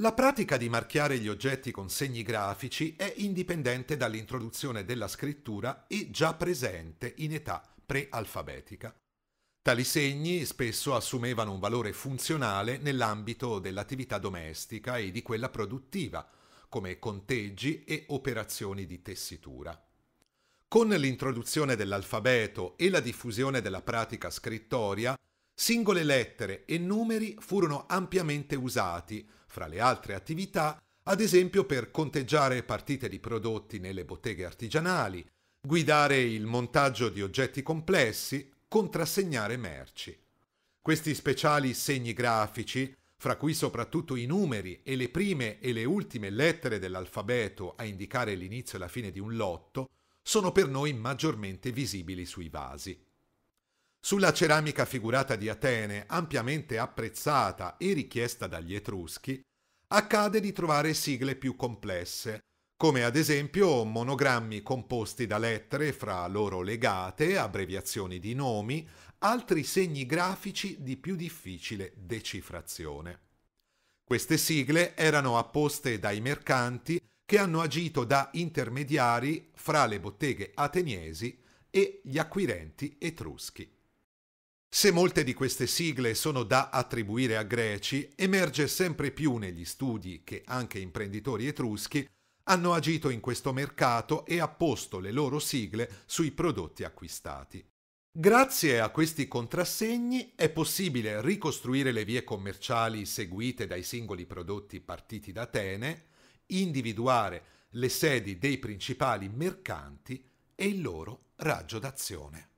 La pratica di marchiare gli oggetti con segni grafici è indipendente dall'introduzione della scrittura e già presente in età prealfabetica. Tali segni spesso assumevano un valore funzionale nell'ambito dell'attività domestica e di quella produttiva, come conteggi e operazioni di tessitura. Con l'introduzione dell'alfabeto e la diffusione della pratica scrittoria, Singole lettere e numeri furono ampiamente usati, fra le altre attività, ad esempio per conteggiare partite di prodotti nelle botteghe artigianali, guidare il montaggio di oggetti complessi, contrassegnare merci. Questi speciali segni grafici, fra cui soprattutto i numeri e le prime e le ultime lettere dell'alfabeto a indicare l'inizio e la fine di un lotto, sono per noi maggiormente visibili sui vasi. Sulla ceramica figurata di Atene, ampiamente apprezzata e richiesta dagli Etruschi, accade di trovare sigle più complesse, come ad esempio monogrammi composti da lettere fra loro legate, abbreviazioni di nomi, altri segni grafici di più difficile decifrazione. Queste sigle erano apposte dai mercanti che hanno agito da intermediari fra le botteghe ateniesi e gli acquirenti etruschi. Se molte di queste sigle sono da attribuire a greci, emerge sempre più negli studi che anche imprenditori etruschi hanno agito in questo mercato e apposto le loro sigle sui prodotti acquistati. Grazie a questi contrassegni è possibile ricostruire le vie commerciali seguite dai singoli prodotti partiti da Atene, individuare le sedi dei principali mercanti e il loro raggio d'azione.